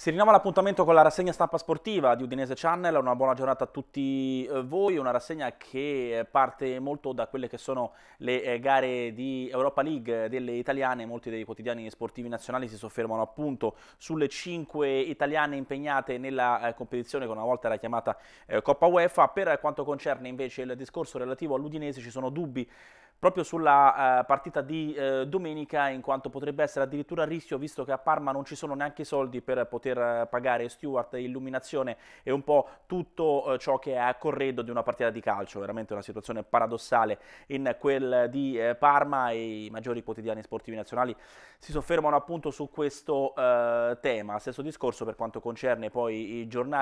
Si rinnova l'appuntamento con la rassegna stampa sportiva di Udinese Channel, una buona giornata a tutti eh, voi, una rassegna che eh, parte molto da quelle che sono le eh, gare di Europa League delle italiane, molti dei quotidiani sportivi nazionali si soffermano appunto sulle cinque italiane impegnate nella competizione che una volta era chiamata Coppa UEFA, per quanto concerne invece il discorso relativo all'Udinese ci sono dubbi proprio sulla eh, partita di eh, domenica in quanto potrebbe essere addirittura a rischio visto che a Parma non ci sono neanche i soldi per poter eh, pagare Stewart, illuminazione e un po' tutto eh, ciò che è a corredo di una partita di calcio, veramente una situazione paradossale in quel di eh, Parma e i maggiori quotidiani sportivi nazionali si soffermano appunto su questo eh, tema, stesso discorso per quanto concerne poi i giornali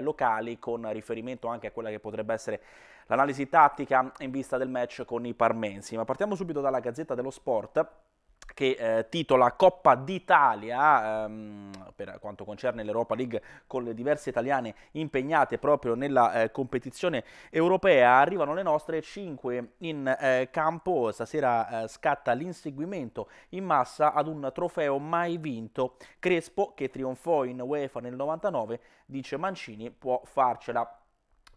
locali con riferimento anche a quella che potrebbe essere l'analisi tattica in vista del match con i parmensi. Ma partiamo subito dalla Gazzetta dello Sport che eh, titola Coppa d'Italia ehm, per quanto concerne l'Europa League con le diverse italiane impegnate proprio nella eh, competizione europea arrivano le nostre 5 in eh, campo stasera eh, scatta l'inseguimento in massa ad un trofeo mai vinto Crespo che trionfò in UEFA nel 99 dice Mancini può farcela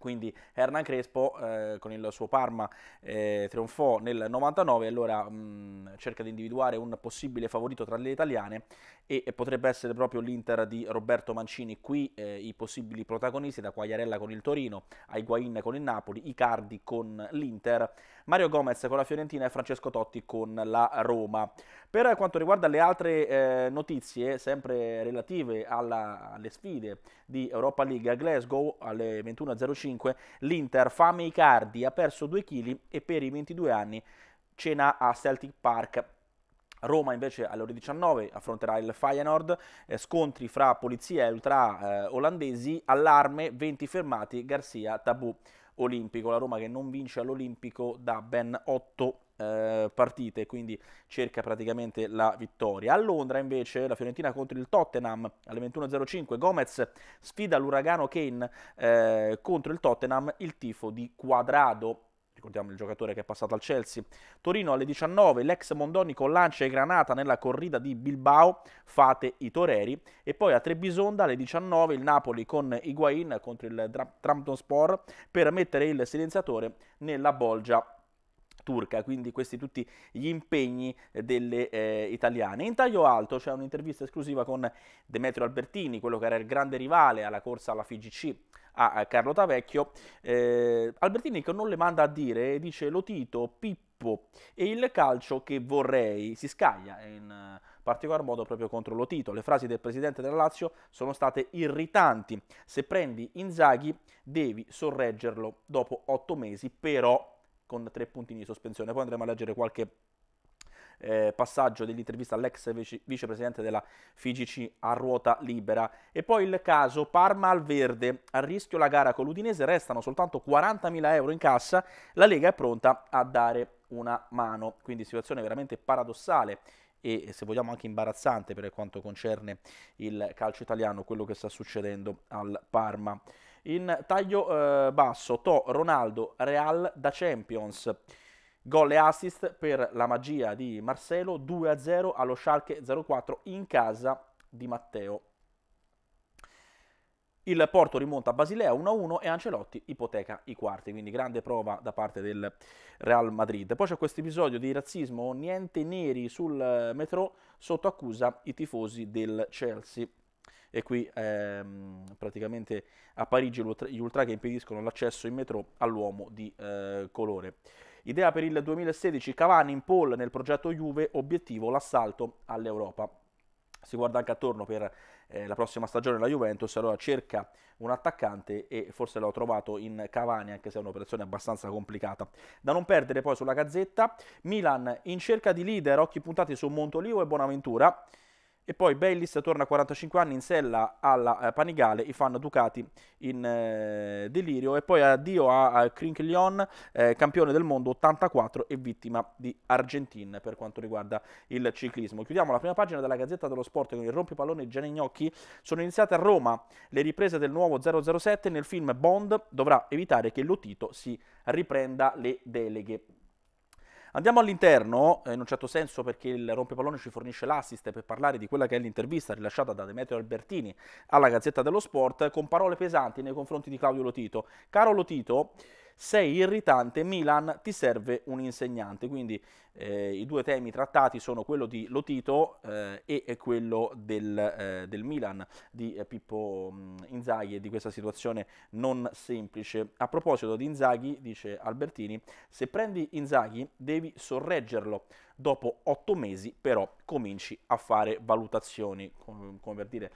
quindi Hernan Crespo eh, con il suo Parma eh, trionfò nel 99 allora mh, mm, cerca di individuare un possibile favorito tra le italiane e, e potrebbe essere proprio l'Inter di Roberto Mancini. Qui eh, i possibili protagonisti da Quagliarella con il Torino, Aiguain con il Napoli, Icardi con l'Inter, Mario Gomez con la Fiorentina e Francesco Totti con la Roma. Per quanto riguarda le altre eh, notizie, sempre relative alla, alle sfide di Europa League a Glasgow alle 21.05, 2005 l'Inter fame i cardi, ha perso 2 kg e per i 22 anni cena a Celtic Park Roma invece alle ore 19 affronterà il Feyenoord, eh, scontri fra polizia e ultra eh, olandesi, allarme, 20 fermati, Garzia, tabù olimpico. La Roma che non vince all'Olimpico da ben 8 eh, partite, quindi cerca praticamente la vittoria. A Londra invece la Fiorentina contro il Tottenham alle 21.05, Gomez sfida l'Uragano Kane eh, contro il Tottenham, il tifo di Quadrado ricordiamo il giocatore che è passato al Chelsea. Torino alle 19, l'ex Mondoni con lancia e Granata nella corrida di Bilbao, fate i toreri. E poi a Trebisonda alle 19 il Napoli con Higuain contro il Trampton Sport per mettere il silenziatore nella bolgia turca, quindi questi tutti gli impegni eh, delle eh, italiane. In taglio alto c'è un'intervista esclusiva con Demetrio Albertini, quello che era il grande rivale alla corsa alla FIGC a Carlo Tavecchio, eh, Albertini che non le manda a dire, dice Lotito, Pippo e il calcio che vorrei, si scaglia in eh, particolar modo proprio contro Lotito. Le frasi del presidente della Lazio sono state irritanti, se prendi Inzaghi devi sorreggerlo dopo otto mesi, però con tre puntini di sospensione. Poi andremo a leggere qualche eh, passaggio dell'intervista all'ex vice, vicepresidente della FIGC a ruota libera. E poi il caso Parma al verde, a rischio la gara con l'Udinese, restano soltanto 40.000 euro in cassa, la Lega è pronta a dare una mano, quindi situazione veramente paradossale e se vogliamo anche imbarazzante per quanto concerne il calcio italiano, quello che sta succedendo al Parma. In taglio eh, basso, To, Ronaldo, Real da Champions. Gol e assist per la magia di Marcelo, 2-0 allo Schalke 04 in casa di Matteo. Il Porto rimonta a Basilea 1-1 e Ancelotti ipoteca i quarti, quindi grande prova da parte del Real Madrid. Poi c'è questo episodio di razzismo, niente neri sul eh, metro, sotto accusa i tifosi del Chelsea. E qui ehm, praticamente a Parigi gli ultra che impediscono l'accesso in metro all'uomo di eh, colore. Idea per il 2016, Cavani in pole nel progetto Juve, obiettivo l'assalto all'Europa. Si guarda anche attorno per eh, la prossima stagione la Juventus, allora cerca un attaccante e forse l'ho trovato in Cavani, anche se è un'operazione abbastanza complicata. Da non perdere poi sulla Gazzetta, Milan in cerca di leader, occhi puntati su Montolivo e Bonaventura. E poi Bellis torna a 45 anni in sella alla eh, Panigale, i fan Ducati in eh, delirio. E poi addio a, a Crinklion, eh, campione del mondo 84 e vittima di Argentina per quanto riguarda il ciclismo. Chiudiamo la prima pagina della Gazzetta dello Sport con il rompipallone Gianni Gnocchi. Sono iniziate a Roma le riprese del nuovo 007 nel film Bond dovrà evitare che Lotito si riprenda le deleghe. Andiamo all'interno, eh, in un certo senso perché il rompipallone ci fornisce l'assist per parlare di quella che è l'intervista rilasciata da Demetrio Albertini alla Gazzetta dello Sport con parole pesanti nei confronti di Claudio Lotito. Caro Lotito, sei irritante, Milan ti serve un insegnante. Quindi eh, i due temi trattati sono quello di Lotito eh, e quello del, eh, del Milan di eh, Pippo mh, mm, Inzaghi e di questa situazione non semplice. A proposito di Inzaghi, dice Albertini, se prendi Inzaghi devi sorreggerlo. Dopo otto mesi però cominci a fare valutazioni, com come per dire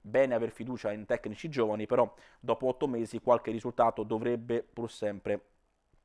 bene aver fiducia in tecnici giovani, però dopo otto mesi qualche risultato dovrebbe pur sempre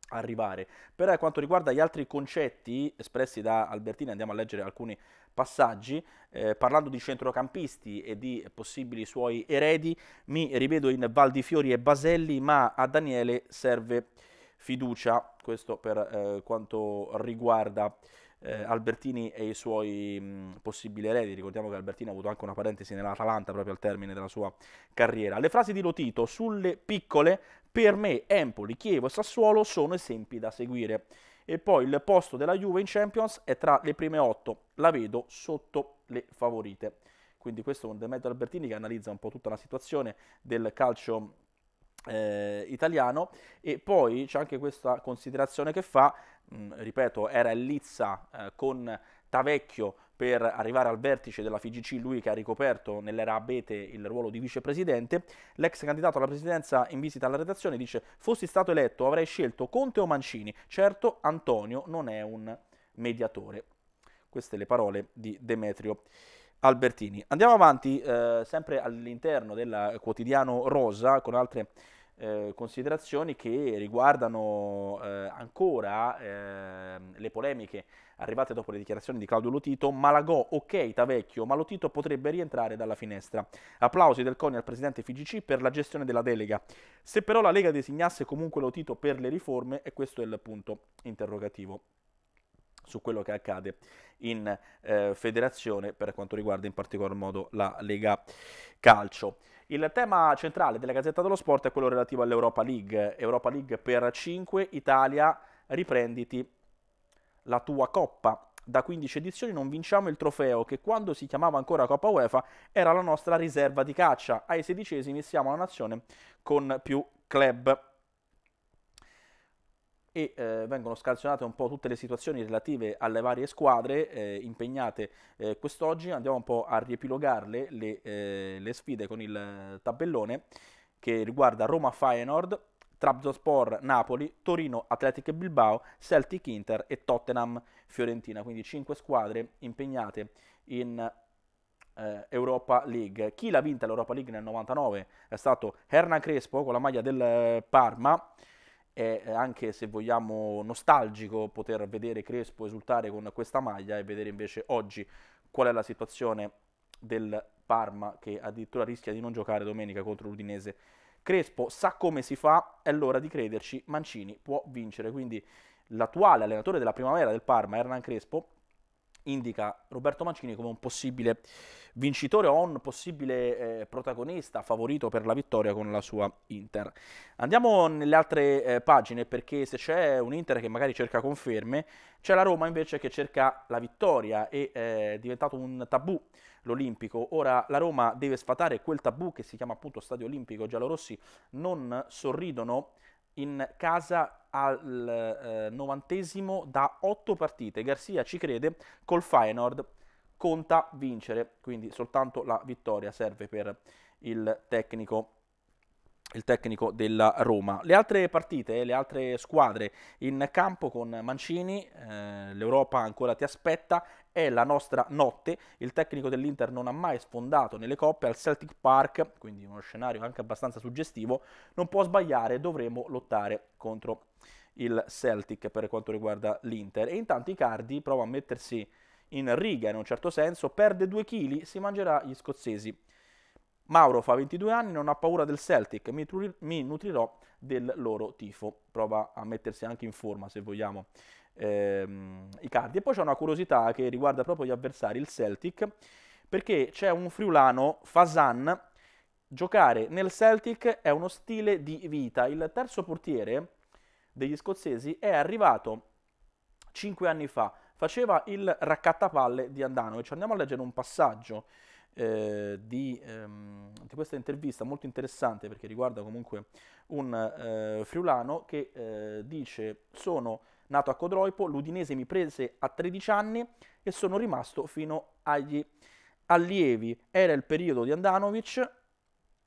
arrivare. Per quanto riguarda gli altri concetti espressi da Albertini, andiamo a leggere alcuni passaggi, eh, parlando di centrocampisti e di possibili suoi eredi, mi rivedo in Valdifiori e Baselli, ma a Daniele serve fiducia, questo per eh, quanto riguarda eh, Albertini e i suoi mh, possibili eredi. Ricordiamo che Albertini ha avuto anche una parentesi nell'Atalanta proprio al termine della sua carriera. Le frasi di Lotito sulle piccole, per me Empoli, Chievo e Sassuolo sono esempi da seguire. E poi il posto della Juve in Champions è tra le prime otto, la vedo sotto le favorite. Quindi questo è un Demetrio Albertini che analizza un po' tutta la situazione del calcio eh, italiano e poi c'è anche questa considerazione che fa Mm, ripeto, era in lizza eh, con Tavecchio per arrivare al vertice della FIGC, lui che ha ricoperto nell'era Abete il ruolo di vicepresidente, l'ex candidato alla presidenza in visita alla redazione dice fossi stato eletto avrei scelto Conte o Mancini, certo Antonio non è un mediatore. Queste le parole di Demetrio Albertini. Andiamo avanti eh, sempre all'interno del quotidiano Rosa con altre eh, considerazioni che riguardano eh, ancora eh, le polemiche arrivate dopo le dichiarazioni di Claudio Lotito, Malagò ok Tavecchio, ma Lotito potrebbe rientrare dalla finestra. Applausi del CONI al presidente FIGC per la gestione della delega. Se però la Lega designasse comunque Lotito per le riforme, e questo è il punto interrogativo su quello che accade in eh, federazione per quanto riguarda in particolar modo la Lega Calcio. Il tema centrale della Gazzetta dello Sport è quello relativo all'Europa League. Europa League per 5, Italia, riprenditi la tua coppa. Da 15 edizioni non vinciamo il trofeo che quando si chiamava ancora Coppa UEFA era la nostra riserva di caccia. Ai sedicesimi siamo la nazione con più club e eh, vengono scalzionate un po' tutte le situazioni relative alle varie squadre eh, impegnate eh, quest'oggi. Andiamo un po' a riepilogarle le, eh, le, sfide con il tabellone che riguarda Roma Feyenoord, Trabzonspor Napoli, Torino Athletic Bilbao, Celtic Inter e Tottenham Fiorentina. Quindi cinque squadre impegnate in eh, Europa League. Chi l'ha vinta l'Europa League nel 99 è stato Hernan Crespo con la maglia del eh, Parma è eh, anche se vogliamo nostalgico poter vedere Crespo esultare con questa maglia e vedere invece oggi qual è la situazione del Parma che addirittura rischia di non giocare domenica contro l'Udinese. Crespo sa come si fa, è l'ora di crederci, Mancini può vincere, quindi l'attuale allenatore della primavera del Parma, Hernan Crespo, indica Roberto Mancini come un possibile vincitore o un possibile eh, protagonista favorito per la vittoria con la sua Inter. Andiamo nelle altre eh, pagine perché se c'è un Inter che magari cerca conferme, c'è la Roma invece che cerca la vittoria e eh, è diventato un tabù l'Olimpico. Ora la Roma deve sfatare quel tabù che si chiama appunto Stadio Olimpico, giallorossi non sorridono in casa al eh, novantesimo da otto partite. Garcia ci crede, col Feyenoord conta vincere, quindi soltanto la vittoria serve per il tecnico il tecnico della Roma. Le altre partite, le altre squadre in campo con Mancini, eh, l'Europa ancora ti aspetta, è la nostra notte, il tecnico dell'Inter non ha mai sfondato nelle coppe al Celtic Park, quindi uno scenario anche abbastanza suggestivo, non può sbagliare, dovremo lottare contro il Celtic per quanto riguarda l'Inter. E intanto Icardi prova a mettersi in riga in un certo senso, perde due chili, si mangerà gli scozzesi Mauro fa 22 anni, non ha paura del Celtic, mi, mi nutrirò del loro tifo. Prova a mettersi anche in forma se vogliamo. Ehm, Icardi. E poi c'è una curiosità che riguarda proprio gli avversari, il Celtic, perché c'è un friulano, Fasan, giocare nel Celtic è uno stile di vita. Il terzo portiere degli scozzesi è arrivato 5 anni fa, faceva il raccattapalle di Andano e ci andiamo a leggere un passaggio eh, di, ehm, di, questa intervista molto interessante perché riguarda comunque un eh, friulano che eh, dice sono nato a Codroipo, l'Udinese mi prese a 13 anni e sono rimasto fino agli allievi. Era il periodo di Andanovic,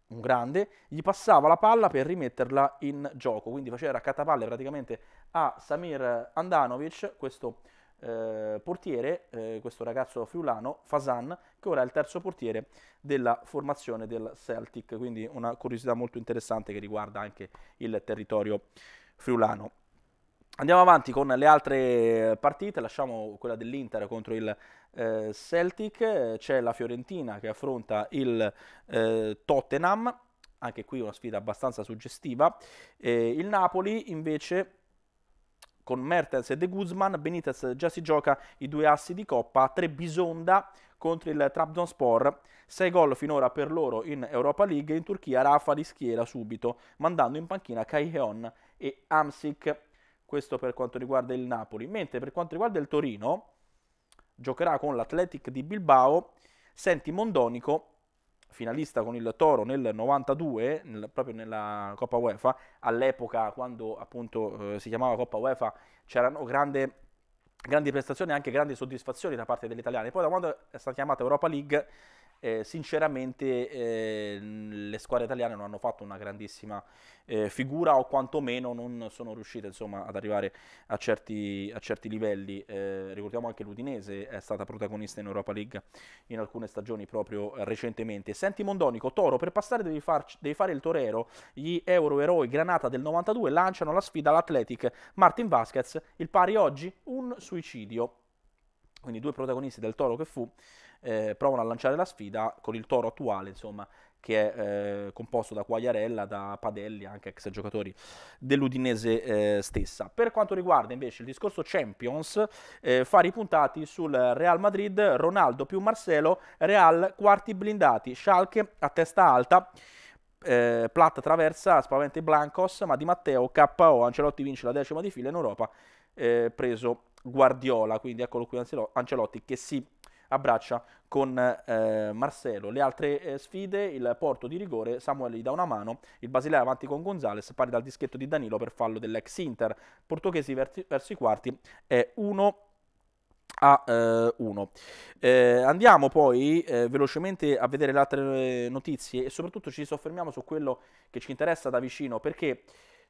un grande, gli passava la palla per rimetterla in gioco, quindi faceva raccattapalle praticamente a Samir Andanovic, questo eh, portiere, eh, questo ragazzo friulano, Fasan, che ora è il terzo portiere della formazione del Celtic, quindi una curiosità molto interessante che riguarda anche il territorio friulano. Andiamo avanti con le altre partite, lasciamo quella dell'Inter contro il eh, Celtic, c'è la Fiorentina che affronta il eh, Tottenham, anche qui una sfida abbastanza suggestiva, eh, il Napoli invece con Mertens e De Guzman, Benitez già si gioca i due assi di coppa, tre bisonda contro il Trabzonspor, 6 gol finora per loro in Europa League, in Turchia Rafa li schiera subito, mandando in panchina Kaiheon e Amsic, questo per quanto riguarda il Napoli, mentre per quanto riguarda il Torino, giocherà con l'Athletic di Bilbao, senti Mondonico finalista con il Toro nel 92, nel, proprio nella Coppa UEFA, all'epoca quando appunto eh, si chiamava Coppa UEFA c'erano grande, grandi prestazioni e anche grandi soddisfazioni da parte degli italiani. Poi da quando è stata chiamata Europa League eh, sinceramente eh, le squadre italiane non hanno fatto una grandissima eh, figura o quantomeno non sono riuscite insomma, ad arrivare a certi, a certi livelli. Eh, ricordiamo anche l'Udinese è stata protagonista in Europa League in alcune stagioni proprio recentemente. Senti Mondonico, Toro, per passare devi, farci, devi fare il torero, gli euroeroi Granata del 92 lanciano la sfida all'Athletic Martin Vasquez, il pari oggi un suicidio. Quindi due protagonisti del Toro che fu eh, provano a lanciare la sfida con il toro attuale, insomma, che è eh, composto da Quagliarella, da Padelli, anche ex giocatori dell'Udinese eh, stessa. Per quanto riguarda invece il discorso Champions, eh, fari puntati sul Real Madrid, Ronaldo più Marcelo, Real quarti blindati, Schalke a testa alta. Eh, Platta traversa, spaventa i Blancos, ma Di Matteo KO, Ancelotti vince la decima di fila in Europa, eh, preso Guardiola, quindi eccolo qui Ancelotti che si abbraccia con eh, Marcelo. Le altre eh, sfide, il porto di rigore, Samuel gli dà una mano, il Basilea avanti con Gonzales, pari dal dischetto di Danilo per fallo dell'ex Inter. Portoghesi verti, verso i quarti è 1 a 1. Eh, eh, andiamo poi eh, velocemente a vedere le altre eh, notizie e soprattutto ci soffermiamo su quello che ci interessa da vicino perché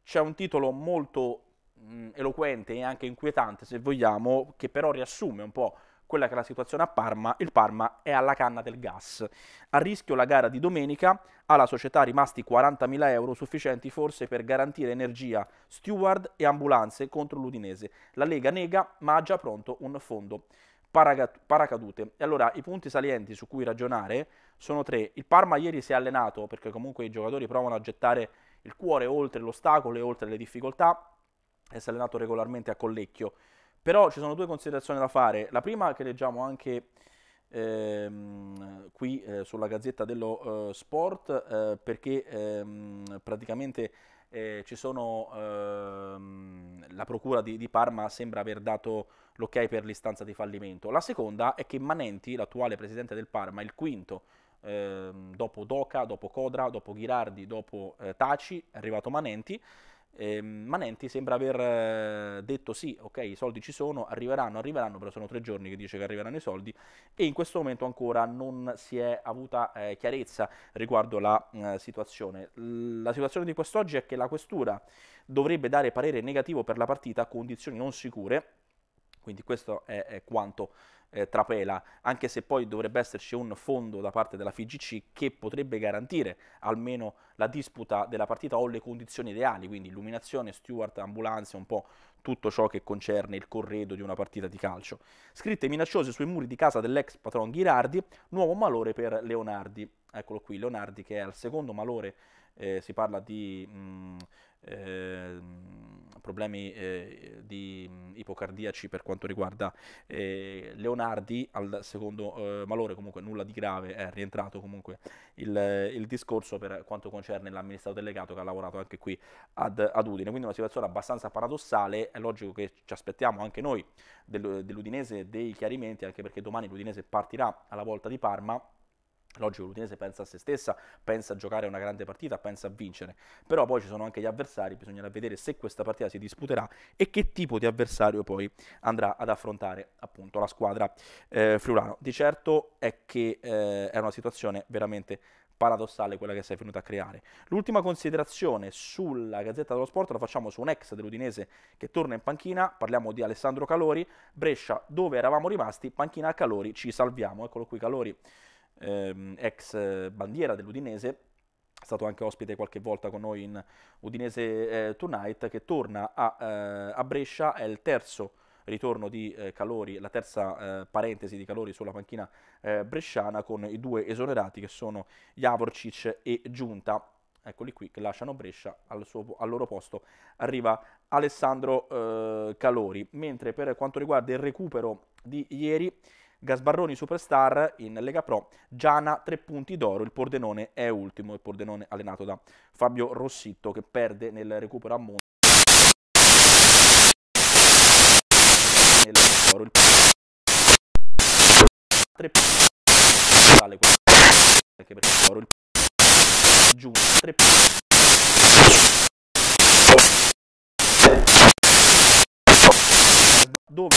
c'è un titolo molto mm, eloquente e anche inquietante se vogliamo che però riassume un po' quella che è la situazione a Parma, il Parma è alla canna del gas. A rischio la gara di domenica, alla società rimasti 40.000 euro sufficienti forse per garantire energia, steward e ambulanze contro l'Udinese. La Lega nega ma ha già pronto un fondo paracadute. E allora i punti salienti su cui ragionare sono tre. Il Parma ieri si è allenato perché comunque i giocatori provano a gettare il cuore oltre l'ostacolo e oltre le difficoltà e si è allenato regolarmente a Collecchio. Però ci sono due considerazioni da fare. La prima che leggiamo anche ehm, qui eh, sulla Gazzetta dello eh, Sport, eh, perché ehm, praticamente eh, ci sono, ehm, la Procura di, di Parma sembra aver dato l'ok per l'istanza di fallimento. La seconda è che Manenti, l'attuale presidente del Parma, il quinto ehm, dopo Doca, dopo Codra, dopo Ghirardi, dopo eh, Taci, è arrivato Manenti, eh, Manenti sembra aver eh, detto sì, ok, i soldi ci sono, arriveranno, arriveranno, però sono tre giorni che dice che arriveranno i soldi e in questo momento ancora non si è avuta eh, chiarezza riguardo la eh, situazione. la situazione di quest'oggi è che la questura dovrebbe dare parere negativo per la partita a condizioni non sicure, quindi questo è, è quanto eh, trapela, anche se poi dovrebbe esserci un fondo da parte della FIGC che potrebbe garantire almeno la disputa della partita o le condizioni ideali, quindi illuminazione, steward, ambulanze, un po' tutto ciò che concerne il corredo di una partita di calcio. Scritte minacciose sui muri di casa dell'ex patron Ghirardi, nuovo malore per Leonardi. Eccolo qui, Leonardi che è al secondo malore, eh, si parla di... Mh, mm, eh, problemi eh, di mm, ipocardiaci per quanto riguarda eh, Leonardi, al secondo eh, malore comunque nulla di grave, è rientrato comunque il, il discorso per quanto concerne l'amministratore delegato che ha lavorato anche qui ad, ad, Udine, quindi una situazione abbastanza paradossale, è logico che ci aspettiamo anche noi del, dell'Udinese dei chiarimenti, anche perché domani l'Udinese partirà alla volta di Parma, Logico, l'Udinese pensa a se stessa, pensa a giocare una grande partita, pensa a vincere, però poi ci sono anche gli avversari, bisognerà vedere se questa partita si disputerà e che tipo di avversario poi andrà ad affrontare appunto la squadra eh, friulano. Di certo è che eh, è una situazione veramente paradossale quella che si è venuta a creare. L'ultima considerazione sulla Gazzetta dello Sport la facciamo su un ex dell'Udinese che torna in panchina, parliamo di Alessandro Calori, Brescia dove eravamo rimasti, panchina a Calori, ci salviamo, eccolo qui Calori ehm, ex eh, bandiera dell'Udinese, è stato anche ospite qualche volta con noi in Udinese eh, Tonight, che torna a, eh, a, Brescia, è il terzo ritorno di eh, Calori, la terza eh, parentesi di Calori sulla panchina eh, bresciana con i due esonerati che sono Javorcic e Giunta. Eccoli qui che lasciano Brescia al, suo, al loro posto. Arriva Alessandro Calori. Mentre per quanto riguarda il recupero di ieri, Gasbarroni superstar in Lega Pro, Giana 3 punti d'oro, il Pordenone è ultimo, il Pordenone allenato da Fabio Rossitto che perde nel recupero a Monza. Nel recupero il 3 punti d'oro, 4 perché per il Toro il giù 3 punti dove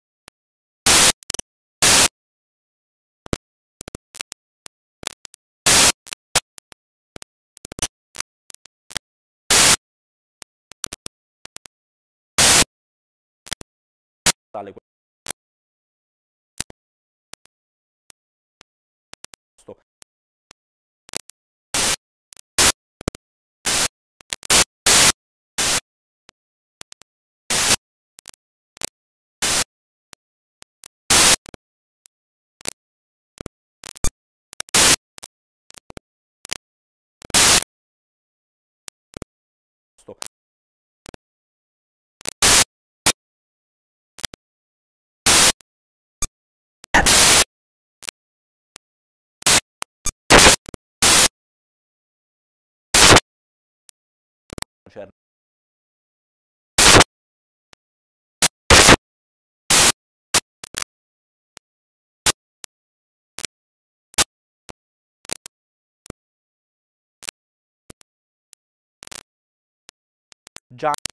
sale. John